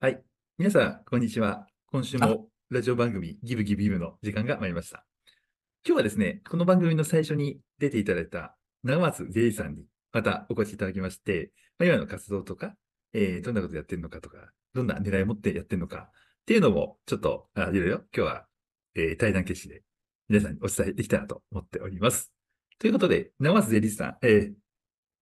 はい。皆さん、こんにちは。今週もラジオ番組ギブギブギブの時間が参りました。今日はですね、この番組の最初に出ていただいた長松デイさんにまたお越しいただきまして、まあ、今の活動とか、えー、どんなことやってるのかとか、どんな狙いを持ってやってるのかっていうのも、ちょっとあいろいろ今日は、えー、対談決心で皆さんにお伝えできたらと思っております。ということで、長松税理士さん、えー、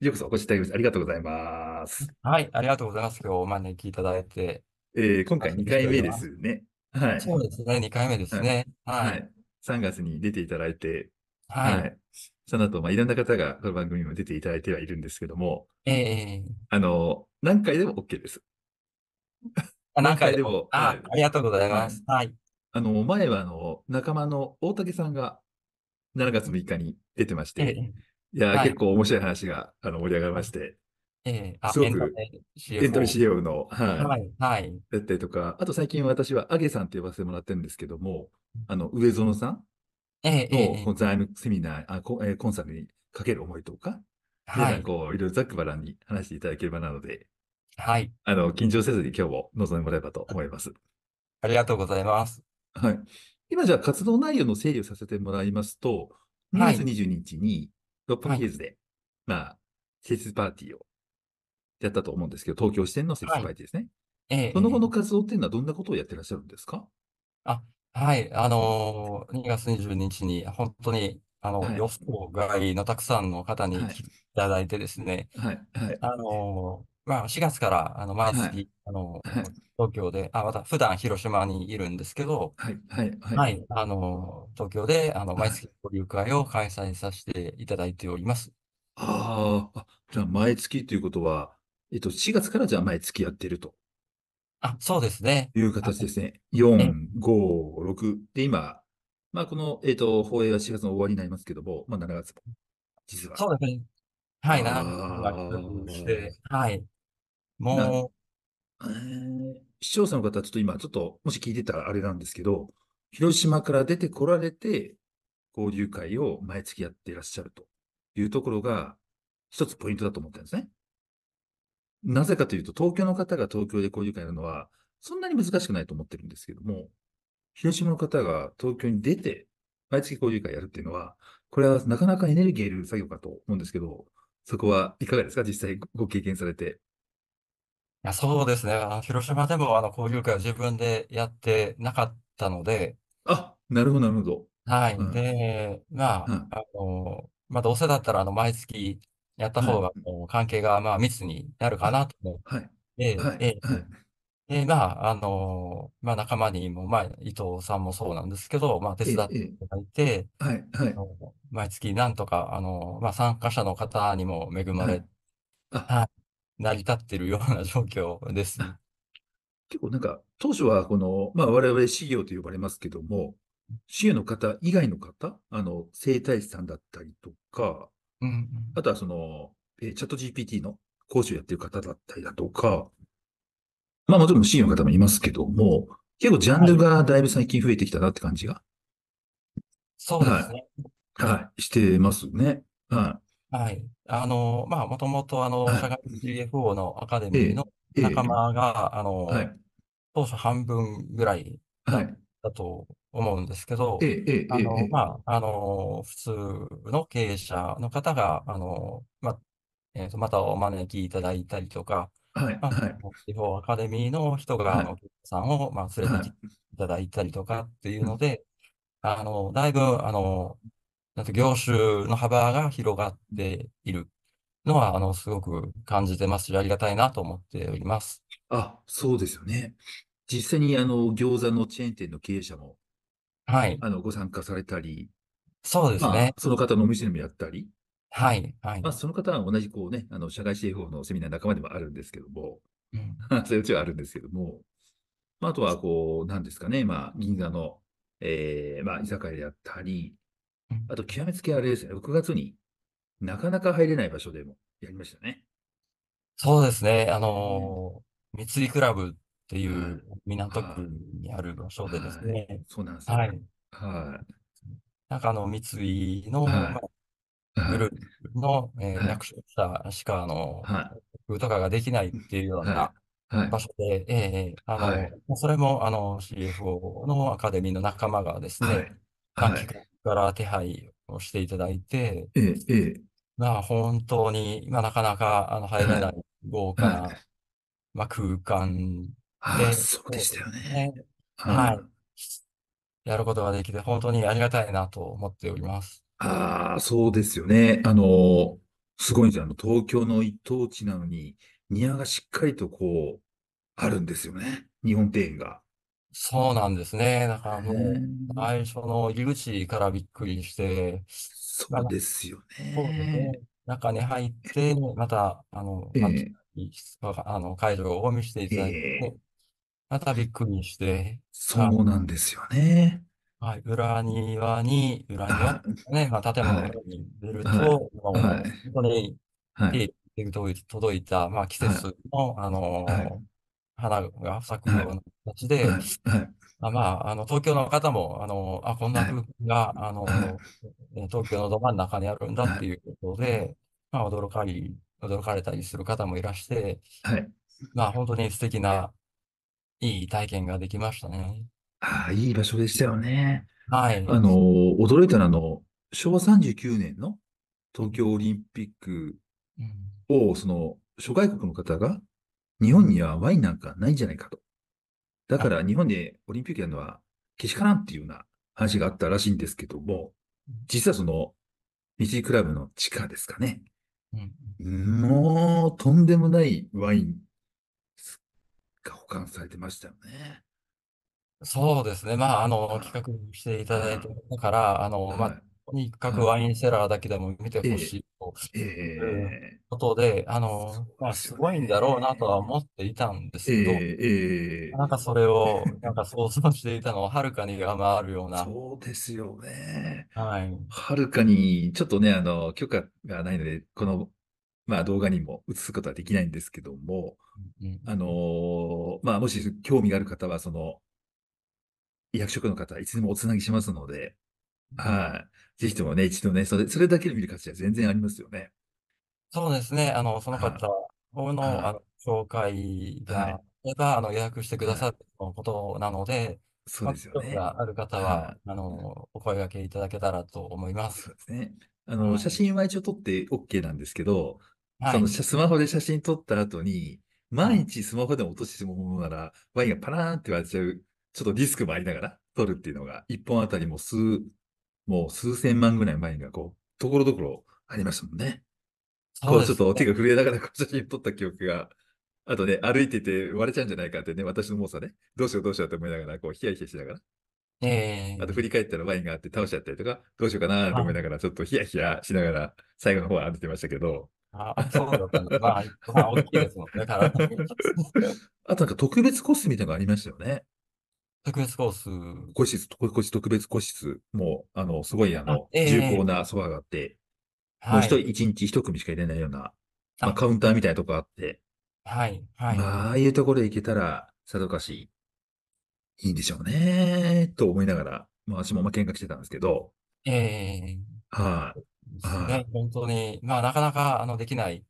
ようこそお越しいただきましてありがとうございます。はい、ありがとうございます。今日お招きいただいて。えー、今回2回目ですね。はい。そうですね、2回目ですね。はい。はい、3月に出ていただいて、はい。はい、その後、まあ、いろんな方がこの番組にも出ていただいてはいるんですけども、ええー、あの、何回でも OK です。何回でも。あ、はい、ありがとうございます。はい。あの、前は、あの、仲間の大竹さんが7月6日に出てまして、えーいや、はい結構面白い話があの盛り上がりまして、ええあ、すごくエントリー f o の、はい、はい。だったりとか、あと最近私はアゲさんって呼ばせてもらってるんですけども、あの、上園さんええええの財務セミナー、えーコンサルにかける思いとか、はい、こう、いろいろざっくばらんに話していただければなので、はい。あの、緊張せずに今日も臨んでもらえればと思います。ありがとうございます。はい。今じゃあ活動内容の整理をさせてもらいますと、2はい月22日に、六ッ木ヒーズで、はい、まあ、施設パーティーをやったと思うんですけど、東京支店の施設パーティーですね。はい、その後の活動っていうのはどんなことをやってらっしゃるんですかあ、はい。あのー、2月22日に、本当に、あの、はい、予想外のたくさんの方に来ていただいてですね、はい、はい、はい、あのまあ、4月から、あの、毎月、あの、はい東京で、あ、また、普段広島にいるんですけど、はい、はい、はい。はいあの、東京で、あの、毎月交流会を開催させていただいております。ああ、あじゃあ、毎月ということは、えっと、4月からじゃあ、毎月やってるとあ、そうですね。いう形ですね。4、5、6。で、今、まあ、この、えっと、放映は4月の終わりになりますけども、まあ、7月も、実は。そうですね。はい、あーな、して、はい。もう、えー、視聴者の方、ちょっと今、ちょっと、もし聞いてたらあれなんですけど、広島から出てこられて、交流会を毎月やっていらっしゃるというところが、一つポイントだと思ってるんですね。なぜかというと、東京の方が東京で交流会やるのは、そんなに難しくないと思ってるんですけども、広島の方が東京に出て、毎月交流会やるっていうのは、これはなかなかエネルギーいる作業かと思うんですけど、そこはいかがですか実際ご経験されて。や、そうですね。あ広島でも、あの、交流会は自分でやってなかったのであ、なるほどなるほど。はい。うん。で、まあ、あの、ま、あ、どうせだったら、あの、毎月やった方が、関係が、まあ、密になるかなと思って、はい、で、まあ、あの、ま、あ、仲間にも、ま、あ、伊藤さんもそうなんですけど、ま、あ、手え伝えっていええ。ただいて、はいあの、毎月なんとか、あの、ま、あ、参加者の方にも恵まはれい。はい。成り立ってるような状況です。結構なんか、当初はこの、まあ我々資料と呼ばれますけども、資料の方以外の方、あの、生体師さんだったりとか、うん、あとはその、えー、チャット GPT の講師をやってる方だったりだとか、まあもちろん資料の方もいますけども、結構ジャンルがだいぶ最近増えてきたなって感じが。はい、そうですね、はい。はい、してますね。はい。はい。あの、まあ、もともと、あの、社外 g f o のアカデミーの仲間が、あの、当初半分ぐらいだと思うんですけど、え、ええ、あえの、え。まあ、あの、普通の経営者の方が、あの、ま、えっと、またお招きいただいたりとか、はい、ま、はい。地方アカデミーの人が、はあい。の、さんを、ま、連れはてきい。ていただいたりとかっていうので、あの、だいぶ、あのなんか業種の幅が広がっているのは、あの、すごく感じてますし、ありがたいなと思っております。あ、そうですよね。実際にあの、餃子のチェーン店の経営者も、はい。あの、ご参加されたり、そうですまあ、ね。その方のお店でもやったり、はい、はい。まあ、その方は同じこうね、あの、社外 c 法のセミナーの仲間でもあるんですけども、うん、そういううちはあるんですけども、まあ、あとはこう、なんですかね、まあ、銀座の、ええー、まあ、居酒屋であったり、あと、極めつけあれですね、6月になかなか入れない場所でもやりましたね。そうですね。あのー、三井クラブっていう港区にある場所でですね。そうなんですね。はい。はい。なんかあの、三井の、はい、グループの、えー、役所者しか、あの、はい、とかができないっていうような場所で、はいえー、あの、それも、あの、CFO のアカデミーの仲間がですね、はい。から手配をしていただいて、ええ、ええ。まあ本当に、まあなかなかあの入れない豪華な、まあ、空間で、あそうでしたよね。はい。やることができて、本当にありがたいなと思っております。ああ、そうですよね。あの、すごいんですよ。あの、東京の一等地なのに、庭がしっかりとこう、あるんですよね。日本庭園が。そうなんですね。だからもう、最初の入り口からびっくりして、そうなですよそうですね。ね。中に入って、また、あの、ま、え、あの、会場を見せていただいええ、て、またびっくりして、そうなんですよね。はい、裏庭に、裏庭あ、ね、まあ、建物のに出ると、もうこ本当には手い、届いた、まあ、季節の、あの花が咲くような形で、はいまあ、あの東京の方もあのあこんな空間が、あの東京のど真ん中にあるんだっていうことで、まあ、驚かり驚かれたりする方もいらして、まあ、本当に素敵ないい体験ができましたね。ああ、いい場所でしたよね。はい。あの、驚いたのは、あの、昭和39年の東京オリンピックを、うん、その、諸外国の方が日本にはワインなんかないんじゃないかと。だから日本でオリンピックやるのはけしからんっていうような話があったらしいんですけども、実はその、ミシクラブの地下ですかね。うん、もう、とんでもないワインが保管されてましたよね。そうですね。まあ、あの、企画していただいて、だから、あの、まあ、にかくワインセラーだけでも見てほしいと、いうことで、あの、まあ、すごいんだろうなとは思っていたんですけど、なんかそれを、なんか想像していたのをはるかに上回るような。そうですよね。はい。はるかに、ちょっとね、あの、許可がないので、この、まあ、動画にも映すことはできないんですけども、うん、あのまあ、もし興味がある方は、その、役職の方、いつでもおつなぎしますので、はい。ぜひともね、一度ね、それ、それだけで見る価値は全然ありますよね。そうですね。あの、そのはい。方の、あの、紹介い。はがあい。ば、あの、予約してくださっるとのことなので、そうですよね。がある方は、はい。あの、お声掛けいただけたらと思います。そうですね。あの、は写真は一応撮って OK なんですけど、はその、スマホで写真撮った後に、毎日スマホでも落としてしまうものなら、ワインがパラーンって割れちゃう、ちょっとリスクもありながら撮るっていうのが、1本あたりも数もう数千万ぐらい前がこう、ところどころありましたもんね。こうちょっと手が震えながら写真撮った記憶が、あとね、歩いてて割れちゃうんじゃないかってね、私の猛者ね、どうしようどうしようって思いながら、こうヒヤヒヤしながら。えー、あと振り返ったらワインがあって倒しちゃったりとか、どうしようかなと思いながら、ちょっとヒヤヒヤしながら、最後の方は歩いてましたけど。ああ、そうだったんだ。まあ、まあ、大きいですもんね、だ。あとなんか特別コスみたいなのがありましたよね。特別コース。個室、個室、特別個室も、あの、すごい、あの、えー、重厚なそばがあって、はい、もう一人、一日一組しか入れないような、まあ、カウンターみたいなとこあって、はい、はい。まあ、あいうところ行けたら、さぞかし、いいんでしょうね、と思いながら、まあ、私もまあ喧嘩してたんですけど、ええー、はい、あ、はい、あ、本当に、まあ、なかなか、あの、できない。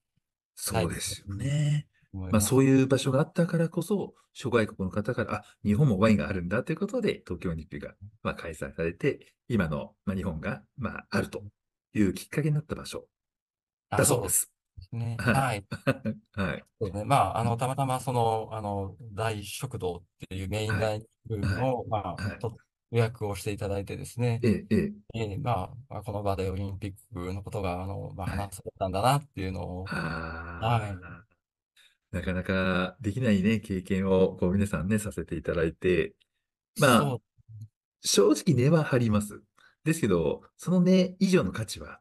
そうですよね。まあ、そういう場所があったからこそ、諸外国の方から、あ、日本もワインがあるんだということで、東京オリンピックが、まあ、開催されて、今の、まあ、日本が、まあ、あるというきっかけになった場所だそうです。ね。はい。はい。そうね。まあ、あの、たまたま、その、あの、大食堂っていうメイン大学の、はい、まあ、はい、予約をしていただいてですね。ええ、ええ。まあ、この場でオリンピックのことが、あの、まあ、話されたんだなっていうのを、はいなかなかできないね、経験をこう皆さんね、させていただいて、まあ、正直根は張ります。ですけど、その根以上の価値は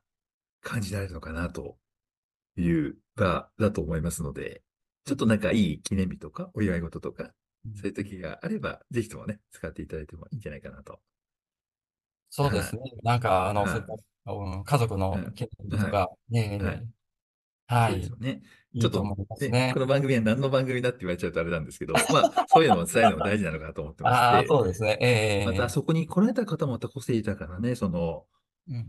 感じられるのかなという場だと思いますので、ちょっとなんかいい記念日とかお祝い事とか、そういう時があれば、ぜひともね、使っていただいてもいいんじゃないかなと。そうですね。なんか、あの、そういった、家族の記念日とか、ね、はいはい。ですよね。ちょっと、ね、ね、この番組は何の番組だって言われちゃうとあれなんですけど、まあ、そういうのも伝えるのも大事なのかなと思ってます。あそうですね。えー、また、そこに来られた方もまた個性豊かなね、その、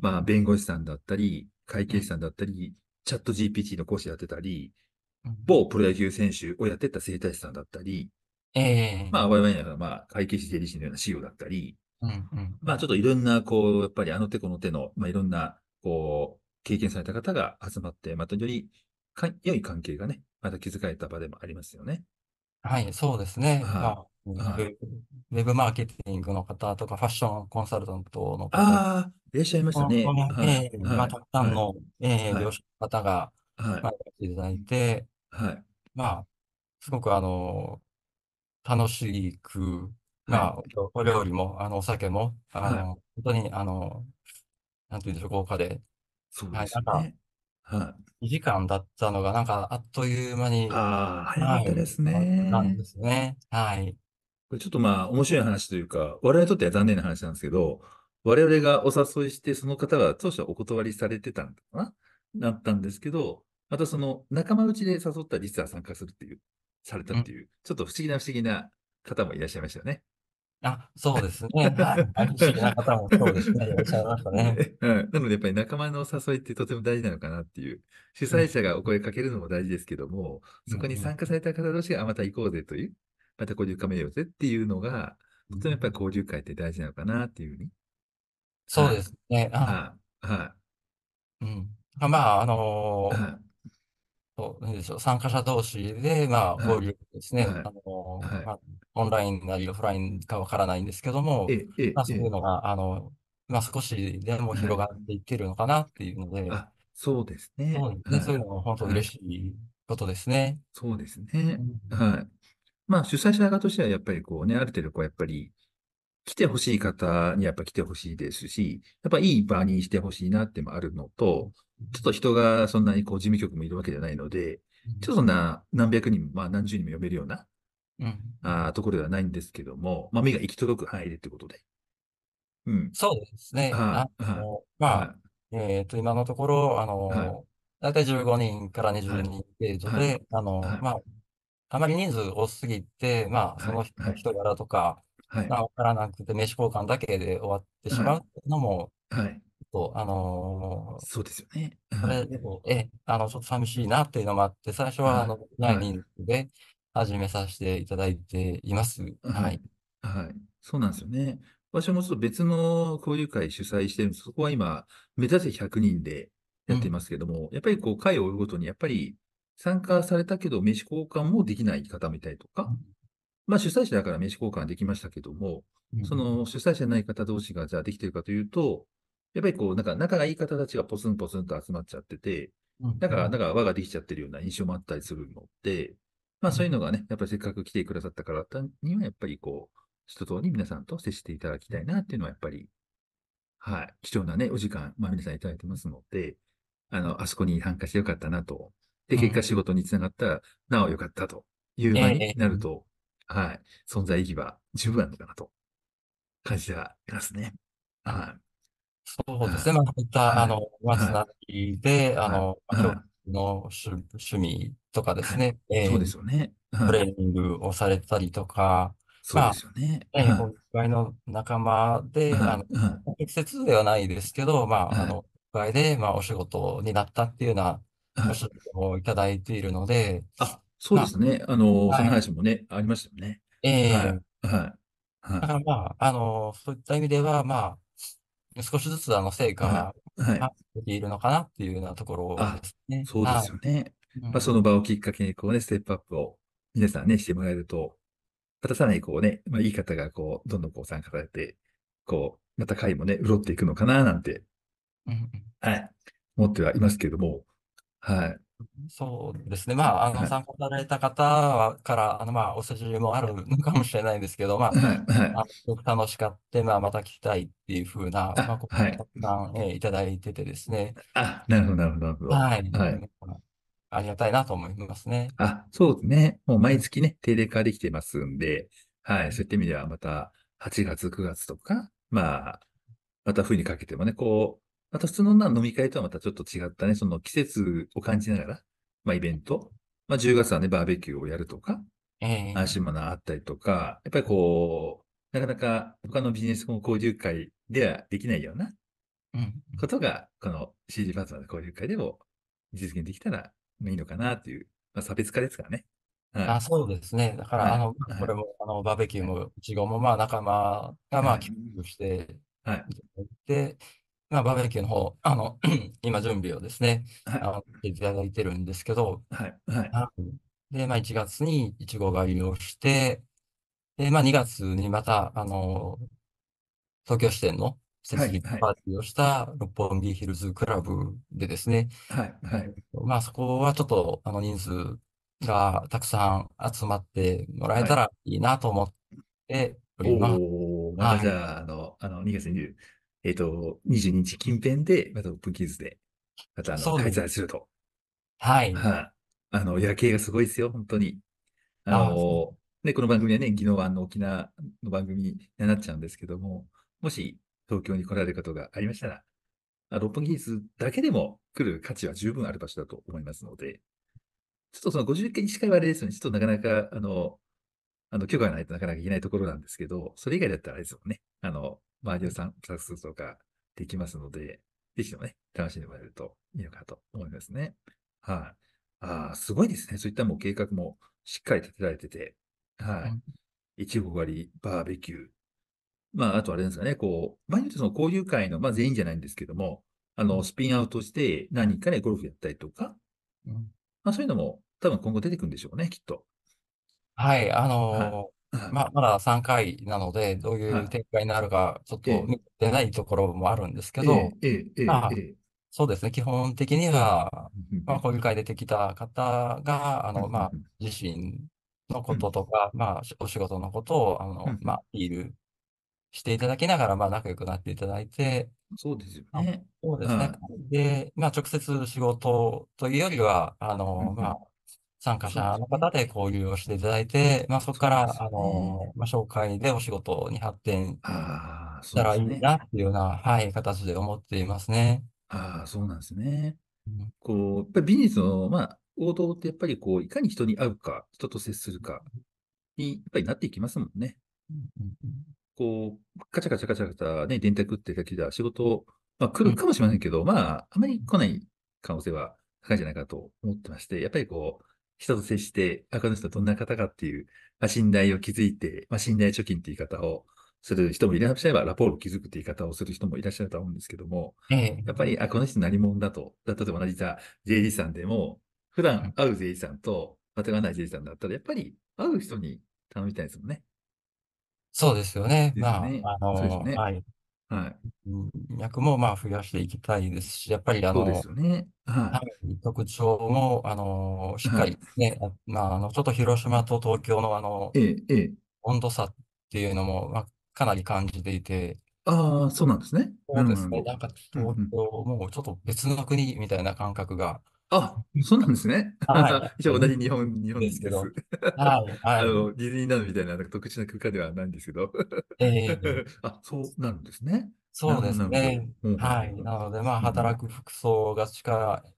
まあ、弁護士さんだったり、会計士さんだったり、うん、チャット GPT の講師やってたり、うん、某プロ野球選手をやってた生態師さんだったり、えー、まあ、我々には、まあ、会計士税理士のような資料だったり、うんうん、まあ、ちょっといろんな、こう、やっぱりあの手この手の、まあ、いろんな、こう、経験された方が集まって、またより良い関係がね、また築かれた場でもありますよね。はい、そうですね。はまあ、ウェブマーケティングの方とか、ファッションコンサルタントの方。ああ、いらっしゃいましたね。えー、まあ、たくさんの、ええー、業の方が、はい、まあ、いただいて、はい。まあ、すごくあの、楽しく、まあ、お料理も、あの、お酒も、あの、本当に、あの、なんていうんでしょう、豪華で、そうですね。はい。2時間だったのが、なんか、あっという間に、ああ、早かったですね。なんね。ですね。はい。これちょっとまあ、面白い話というか、我々にとっては残念な話なんですけど、我々がお誘いして、その方が当初はお断りされてたのかななったんですけど、またその仲間内で誘ったリスナー参加するっていう、されたっていう、ちょっと不思議な不思議な方もいらっしゃいましたよね。あ、そうですね。はい。あり知りな方もそうですね。いらっしゃいましたね。なので、やっぱり仲間の誘いってとても大事なのかなっていう。主催者がお声かけるのも大事ですけども、そこに参加された方同士が、あ、また行こうぜという、また交流会めようぜっていうのが、とてもやっぱり交流会って大事なのかなっていうふうに。そうですね。はい。はい。うん。まあ、あのー、そうなんでしょう参加者同士で、まあ、交流ですね、はいあの、はいまあ、オンラインなりオフラインかわからないんですけども、まあ、そういうのが、あのまあ、少しでも広がっていってるのかなっていうので、そうですね。そうですね、そういうのは本当嬉しいことですね。そうですね。はい。まあ、主催者側としては、やっぱりこうね、ある程度、こう、やっぱり、来てほしい方にやっぱ来てほしいですし、やっぱいい場にしてほしいなってもあるのと、ちょっと人がそんなにこう事務局もいるわけじゃないので、ちょっとそんな何百人も、まあ何十人も読めるような、うん、あところではないんですけども、まあ目が行き届く範囲でってことで。うん。そうですね。はい。あのまあ、はい、えっ、ー、と、今のところ、あの、はい、だいたい15人から20人程度で、はい、あの、まあ、あまり人数多すぎて、まあ、その人柄とか、はい、分からなくて、名刺交換だけで終わってしまうのも、はい。と、あのー、そうですよね。それでも、え、あの、ちょっと寂しいなっていうのもあって、最初は、あの、ない人数で始めさせていただいています。はい。はい。そうなんですよね。私もちょっと別の交流会主催してるんです。そこは今、目指せ100人でやってますけども、うん、やっぱりこう、会を追うごとに、やっぱり参加されたけど、飯交換もできない方みたいとか、まあ、主催者だから名刺交換できましたけども、うん、その主催者ない方同士がじゃあできてるかというと、やっぱりこう、なんか仲がいい方たちがポツンポツンと集まっちゃってて、だから、なんか輪ができちゃってるような印象もあったりするので、まあそういうのがね、やっぱりせっかく来てくださったからには、やっぱりこう、一通り皆さんと接していただきたいなっていうのは、やっぱり、はい、貴重なね、お時間、まあ皆さんいただいてますので、あの、あそこに参加してよかったなと。で、結果仕事につながったら、なおよかったという場になるとはい、存在意義は十分なのかなと感じてはいますね。はい。そうですね。まあ、こういった、あの、まあ、つながで、あの、の趣、趣味とかですね、えー、そうですよね。トレーニングをされたりとか、そうですよね。まあ、ね、おいの仲間で、あの、適切ではないですけど、まあ、あの、お互いで、まあ、お仕事になったっていうような、お仕事をいただいているので、あ、そうですね。あの、はい、その話もね、ありましたよね。ええー、はい。はい。だからまあ、あの、そういった意味では、まあ、少しずつあの成果が、はい。出ているのかなっていうようなところですね。そうですよね。まあ、その場をきっかけに、こうね、ステップアップを皆さんね、してもらえると、またさらにこうね、まあ、いい方がこう、どんどんこう参加されて、こう、また会もね、潤っていくのかな、なんて、うん、はい、思ってはいますけれども、はい。そうですね。まあ、あの、い。参考された方はから、あの、まあ、お世辞もあるのかもしれないんですけど、まあ、あすごく楽しかった、まあ、また来たいっていうふうな、まあ、ことをたくさん、えーいただいててですね。あ、なるほど、なるほど、なるほど。はい。はい。ありがたいなと思いますね。あ、そうですね。もう毎月ね、定例化できてますんで、はい。そういった意味では、また8月、9月とか、まあ、また冬にかけてもね、こう、また普通のな飲み会とはまたちょっと違ったね、その季節を感じながら、まあイベント、まあ10月はね、バーベキューをやるとか、安心マナーあったりとか、やっぱりこう、なかなか他のビジネス交流会ではできないようなことが、この CG パートナーの交流会でも実現できたらいいのかなという、まあ、差別化ですからね。はい、あそうですね。だから、はい、あの、これも、あの、バーベキューも、イチゴも、まあ、仲間が、まあ、協力して、はい。で、まあ、バーベキューの方、あの、今準備をですね、はい、あの、いただいてるんですけど、はい、はい。で、まあ、1月にイチゴ狩りをして、で、まあ、2月にまた、あの、東京支店の設立パーティーをした六本木ヒルズクラブでですね、はい、はい。まあ、そこはちょっと、あの、人数がたくさん集まってもらえたらいいなと思っております。はい、おー、またじゃあ、あの、あの、2月えっ、ー、と、22日近辺で、また六ープンで、またあの、開催すると。はい。はい。あの、夜景がすごいですよ、本当に。あの、ね、この番組はね、宜野湾の沖縄の番組になっちゃうんですけども、もし東京に来られることがありましたら、六本木ヒだけでも来る価値は十分ある場所だと思いますので、ちょっとその50件に近いはあれですよね、ちょっとなかなか、あの、あの許可がないとなかなかいけないところなんですけど、それ以外だったらあれですもんね、あの、周りを散策するとかできますので、ぜひともね、楽しんでもらえるといいのかと思いますね。はい、あ。あすごいですね。そういったもう計画もしっかり立てられてて、はい。いちご狩り、バーベキュー。まあ、あとあれですかね、こう、毎日その交流会の、まあ全員じゃないんですけども、あの、スピンアウトして何人かでゴルフやったりとか、うん、まあそういうのも多分今後出てくるんでしょうね、きっと。はい、あのーまあ、まだ3回なので、どういう展開になるか、ちょっと見てないところもあるんですけど、まあ、そうですね、基本的には、まあ、こういう会出てきた方が、あの、まあ、自身のこととか、まあ、お仕事のことを、あの、まあ、アピールしていただきながら、まあ、仲良くなっていただいて、そうですよね。そうですね。で、まあ、直接仕事というよりは、あの、まあ、参加者の方で交流をしていただいて、まあ、そこから、あの、まあ、紹介でお仕事に発展しああ、そうたでらいすいね。なっていうような、はい、形で思っていますね。ああ、そうなんですね。こう、やっぱりビジネスの、まあ、王道ってやっぱりこう、いかに人に会うか、人と接するかに、やっぱりなっていきますもんね。こう、カチャカチャカチャカチャね、電卓ってだけでは仕事、ま、来るかもしれませんけど、まあ、あまり来ない可能性は高いんじゃないかと思ってまして、やっぱりこう人と接して、あ、この人どんな方かっていう、まあ、信頼を築いて、まあ、信頼貯金っていう言い方をする人もいらっしゃれば、ラポールを築くっていう言い方をする人もいらっしゃると思うんですけども、ええ、やっぱり、あ、この人何者だと、だと同じだ、税理さんでも、普段会う税理士さんと、また会わない税理士さんだったら、やっぱり会う人に頼みたいですもんね。そうですよね。ねまあ、あのー、そうですね。はいはい。脈もまあ増やしていきたいですし、やっぱりあそでの、すね。はい、特徴も、あの、しっはかい。りね、あまあ、あの、ちょっと広島と東京のあの、ええ、温度差っていうのも、まあ、かなり感じていて、ああ、そうなんですね。そうですなるね。なんかど。う東京、もうちょっと別の国みたいな感覚があ、そうなんですね。じゃ、一応同じ日本、日本ですけど。はい、あはい。の、ディズニーランドみたいな、なんか特殊な空間ではないんですけど。ええ あ、そうなんですね。そうですね。はい。なので、まあ、働く服装が近い。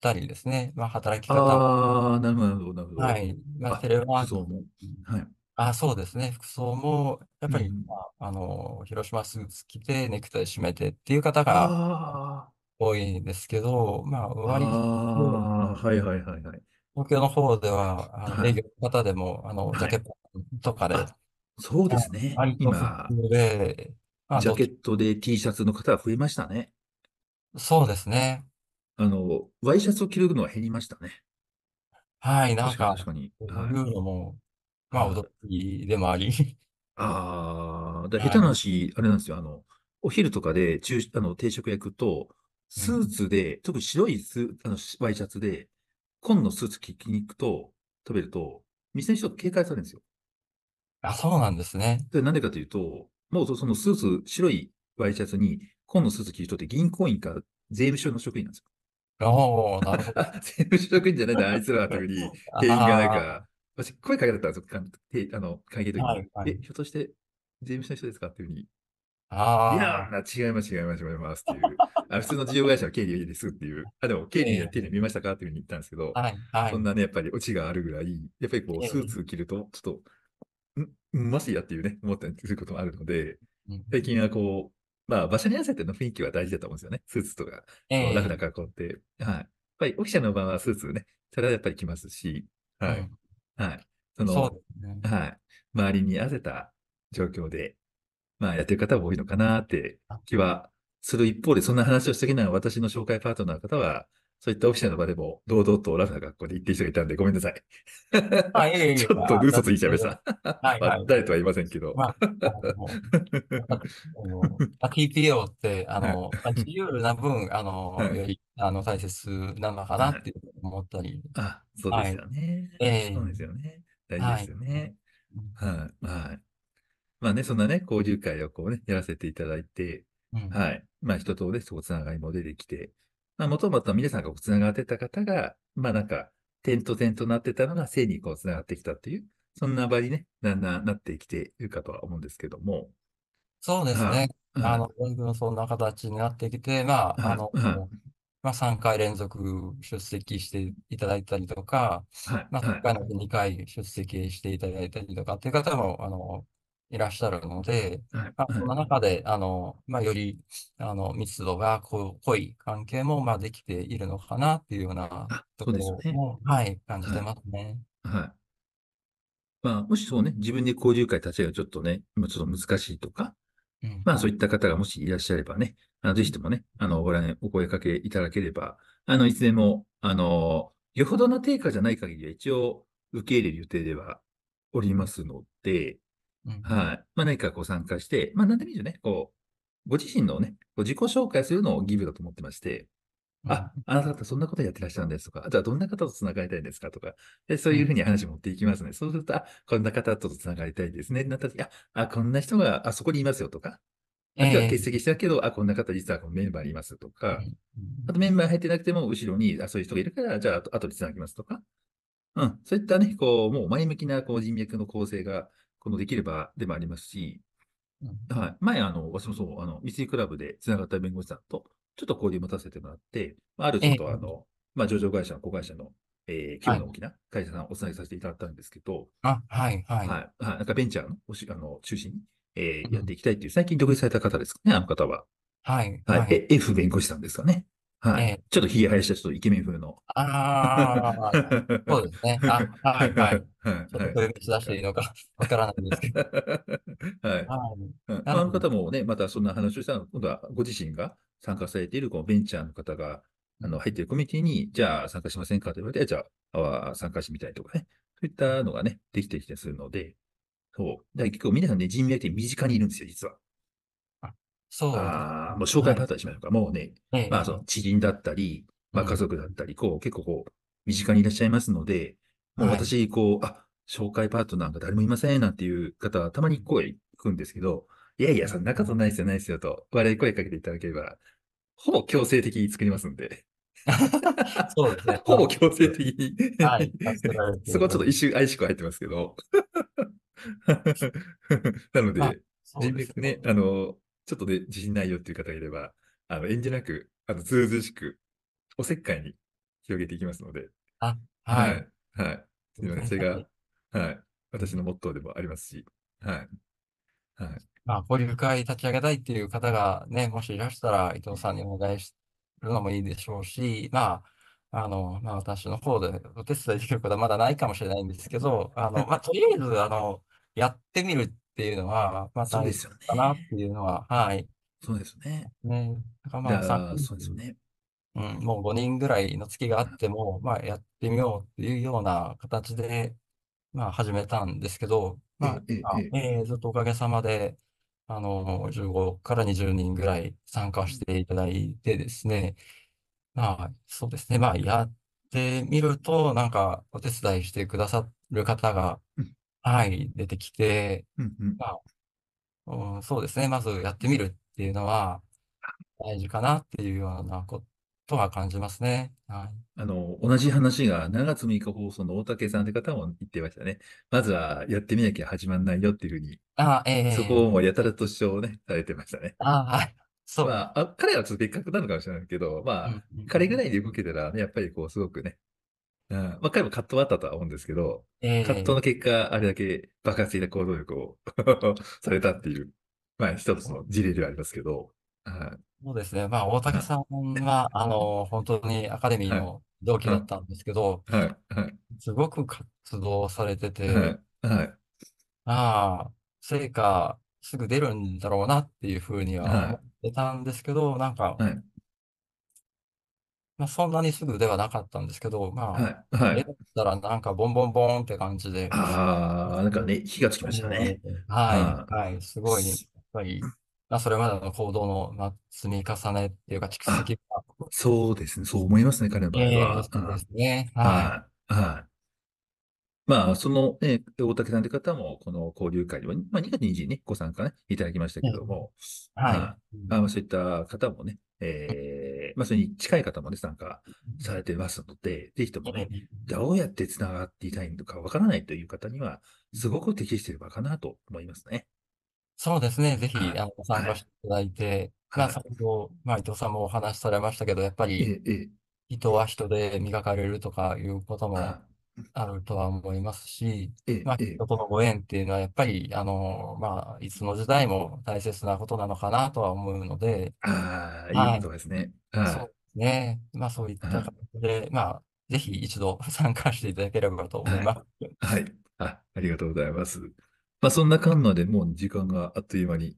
たりですね。まあ、働き方。ああ、なるほど、なるほど。はい。まあ、テレワー服装も。はい。あ、そうですね。服装も、やっぱり、ん。まあ、あの、広島スーツ着て、ネクタイ締めてっていう方が、ああ。多いんですけど、まあ、割とああ、はいはいはいはい。東京の方では、あの営業の方でも、あの、ジャケットとかで、そうですね。今、まあ、ジャケットで T シャツの方が増えましたね。そうですね。あの、ワイシャツを着るのは減りましたね。はい、なん確かにそういうのも、まあ、踊驚きでもあり、ああ、だ下手ない。話、あれなんですよ。あの、お昼とかで昼、あの、定食屋行くと、スーツで、特に白いスあのワイシャツで、紺のスーツ着に行くと、食べると、店の人警戒されるんですよ。あ、そうなんですね。で、なんでかというと、もうそのスーツ、白いワイシャツに、紺のスーツ着る人って銀行員か税務署の職員なんですよ。あ、なるほど。税務署職員じゃないんだ、あいつらふうに、店 員がなんか、私、声かけられたんですよ、あの会計時に、はいはい、え、ひょっとして税務署の人ですかっていうふうにああ。いや違います、違います、違いますっていう。あ普通の事業会社は経理ですっていう。あ、でも経理のって見ましたかっていうふうに言ったんですけど、はいはい、そんなね、やっぱりオチがあるぐらい、やっぱりこう、スーツ着ると、ちょっと、ん、ん、マジやっていうね、思ったりすることもあるので、最近はこう、まあ、場所に合わせての雰囲気は大事だと思うんですよね。スーツとか、ラフな格好って。はい。やっぱりオフィシャルの場はスーツね、それはやっぱり着ますし、はい。うん、はい。その、そね、はい。周りに合わせた状況で、まあ、やってる方も多いのかなって気はする一方で、そんな話をしてきない私の紹介パートナーの方は、そういったオフィシャルの場でも堂々とラフな格好で行ってる人がいたんで、ごめんなさい。あいえいえ ちょっと嘘ついちゃいました。はいはい、誰とは言いませんけど。まあ、あ TPO って、あの、自由な分、あの、はい、あの大切なのかなって思ったり。はい、あ、そうですよね。ええそうですよね。大事ですよね。はい。はいまあね、そんなね、交流会をこうね、やらせていただいて、うん、はい。まあ人とそこつながりも出てきて、まあもともと皆さんがこうつながってた方が、まあなんか、点と点となってたのが性にこうつながってきたっていう、そんな場にね、だんだんなってきているかとは思うんですけども。そうですね。あの、どそんな形になってきて、まあ、あの、まあ、3回連続出席していただいたりとか、はい、まあ、1回の2回出席していただいたりとかっていう方も、あの、いらっしゃるので、はいあ、その中で、あの、まあ、より、あの、密度が濃い関係も、まあ、できているのかなっていうようなところも、ね、はい、感じてますね。はい。はい、まあ、もしそうね、自分で交流会立ち上げちょっとね、ちょっと難しいとか、うん、まあ、そういった方がもしいらっしゃればね、あぜひともね、あの、ご覧、お声かけいただければ、あの、いつでも、あの、よほどの定価じゃない限りは一応受け入れる予定ではおりますので、はい。まあ、何かこう参加して、まあ、なんでもいいですよね。こう、ご自身のね、こう自己紹介するのを義務だと思ってまして、あ、あなた方そんなことやってらっしゃるんですとか、じゃあどんな方と繋がりたいんですかとか、でそういうふうに話持っていきますね。そうすると、あ、こんな方と繋がりたいですね。なった時、あ、あこんな人があそこにいますよとか、あとは欠席したけど、えー、あ、こんな方実はこのメンバーにいますとか、あとメンバー入ってなくても後ろに、あ、そういう人がいるから、じゃあ後でつなぎますとか、うん、そういったね、こう、もう前向きなこう人脈の構成がこのできればでもありますし、うん、はい、前、あの、私もそう、あの、三井クラブでつながった弁護士さんと、ちょっと交流持たせてもらって、あるちょっとあの、まあ、上場会社、子会社の、えー、規模の大きな会社さんをおつなぎさせていただいたんですけど、あ、はい、はい。はい、なんかベンチャーのおしあの中心に、えー、やっていきたいっていう、最近独立された方ですかね、あの方は。はい。はい。え、F 弁護士さんですかね。はい。えー、ちょっとひげ生やしたちょっとイケメン風の。ああ、そうですね。あ、はい、はい。ちょっとこれ別出していいのかわからないんですけど。はい。はい、あの方もね、またそんな話をしたの今度はご自身が参加されているこのベンチャーの方が、あの、入っているコミュニティに、じゃあ参加しませんかと言われて、じゃあ、あ参加してみたいとかね。そういったのがね、できてきたりするので、そう。だから結構皆さんね、人脈って身近にいるんですよ、実は。そう。ああ、もう紹介だっーりしましょうか。もうね、まあ、その知人だったり、まあ、家族だったり、こう、結構こう、身近にいらっしゃいますので、もう私、こう、あ、紹介パートナーが誰もいませんなんていう方はたまに声くんですけど、いやいや、そんなことないですよ、ないですよと、我々声かけていただければ、ほぼ強制的に作りますんで。そうですね。ほぼ強制的に。はい。そこはちょっと一瞬怪しく入ってますけど。なので、人脈ね、あの、ちょっとで、自信ないよっていう方がいれば、あの、演じなく、あの、ずうずしく、おせっかいに広げていきますので。あ、はい。はい。すみません。それが、はい。私のモットーでもありますし、はい。はい。まあ、交流会立ち上げたいっていう方がね、もしいらしたら、伊藤さんにお願いするのもいいでしょうし、まあ、あの、まあ、私の方でお手伝いできることはまだないかもしれないんですけど、あの、まあ、とりあえず、あの、やってみるっていうのは、まあ、そ大です事よかなっていうのは、はい。そうですね。ね。だからじまあ、そうですよね。うん、もう5人ぐらいの月があっても、まあ、やってみようっていうような形で、まあ、始めたんですけど、まあ、え、ええ、ええずっとおかげさまで、あの、15から20人ぐらい参加していただいてですね、まあ、そうですね、まあ、やってみると、なんか、お手伝いしてくださる方がはい、出てきて、うんうん。まあ、うん、そうですね、まずやってみるっていうのは、大事かなっていうようなことは感じますね。はい。あの、同じ話が7月6日放送の大竹さんって方も言ってましたね。まずはやってみなきゃ始まんないよっていうふうに、あ、ええそこをもやたらと主張をね、されてましたね。あ、はい。そう。まあ、あ彼はちょっと別格なのかもしれないけど、まあ、彼ぐらいで動けたらね、やっぱりこう、すごくね、うん。まあ、彼も葛藤はあったとは思うんですけど、えー、葛藤の結果、あれだけ爆発的な行動力を されたっていう、まあ、一つの事例ではありますけど、はい。そうですね。まあ、大竹さんは、あの、本当にアカデミーの同期だったんですけど、はい。はいはい、すごく活動されてて、はい。ああ、成果すぐ出るんだろうなっていうふうには思ってたんですけど、なんか、まあ、そんなにすぐではなかったんですけど、まあ、はい。はだったらなんかボンボンボンって感じで、ああ、なんかね、火がつきましたね。はい、はい、すごいね、やっぱり、まあ、それまでの行動の、まあ、積み重ねっていうか蓄積が、そうですね。そう思いますね、彼の場合ええ、は。そうですね。はい。はい。はい。まあ、その、ね、大竹さんという方も、この交流会には、まあ、2月2日にね、ご参加ね、いただきましたけども、はい。はい。あまあそういった方もね、えまあ、それに近い方もね、参加されてますので、ぜひともね、どうやって繋がっていたいのかわからないという方には、すごく適していればかなと思いますね。そうですね。ぜひ、あの、参加していただいて、はい、まあ、先ほど、まあ、伊藤さんもお話しされましたけど、やっぱり、人は人で磨かれるとかいうことも、あるとは思いますし、まあ、人とのご縁っていうのは、やっぱり、あの、まあ、いつの時代も大切なことなのかなとは思うので、ああ、いいはことですね。うそうですね。まあ、そういったん。形で、まあ、ぜひ一度参加していただければと思います。はい。あ、ありがとうございます。まあ、そんなこんでもう時間があっという間に、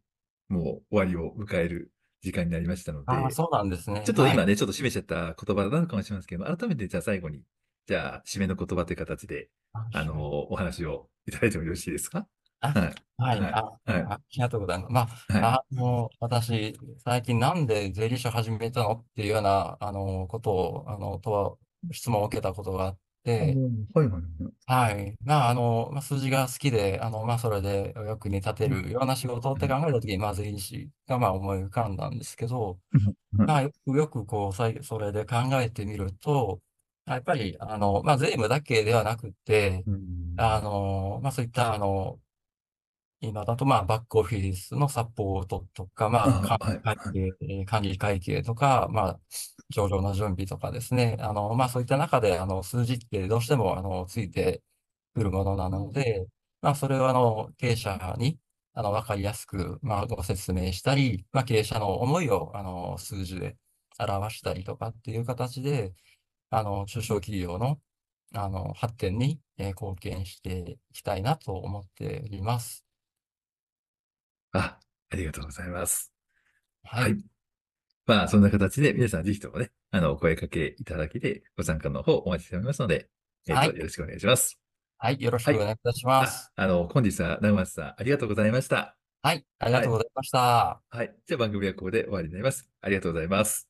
もう終わりを迎える時間になりましたのああ、で、そうなんですね。ちょっとは今い。ね、ちょっと締めちゃった言葉なのかもしれませんけど、改めてじゃあ最後にじゃあ、締めの言葉という形で、あの、お話をいただいてもよろしいですかはい。はい。あ、りがとうございます。まあ、はい、あの、私、最近なんで税理士を始めたのっていうような、あの、ことを、あの、とは、質問を受けたことがあって、はいはいはい。まあ、あの、まあ、数字が好きで、あの、まあ、それでお役に立てるような仕事って考えたときに、まあ、税理士が、まあ、思い浮かんだんですけど、まあ、よく、よく、こう、それで考えてみると、やっぱり、あの、まあ、税務だけではなくて、あの、まあ、そういった、あの、今だと、まあ、バックオフィスのサポートとか、まあ、管理会計、管理会計とか、まあ、上場の準備とかですね。あの、まあ、そういった中で、あの、数字ってどうしても、あの、ついてくるものなので、まあ、それを、あの、経営者に、あの、わかりやすく、まあ、ご説明したり、まあ、経営者の思いを、あの、数字で表したりとかっていう形で、あの、中小企業の、あの、発展に、えー、貢献していきたいなと思っております。あ、ありがとうございます。はい。はい、まあ、そんな形で皆さんぜひともね、あの、お声かけいただきでご参加の方お待ちしておりますので、えっ、ー、と、はい、よろしくお願いします。はい、よろしくお願いいたします。はい、ああの、本日は長松さん、ありがとうございました。はい、ありがとうございました。はい、はい、じゃあ番組はここで終わりになります。ありがとうございます。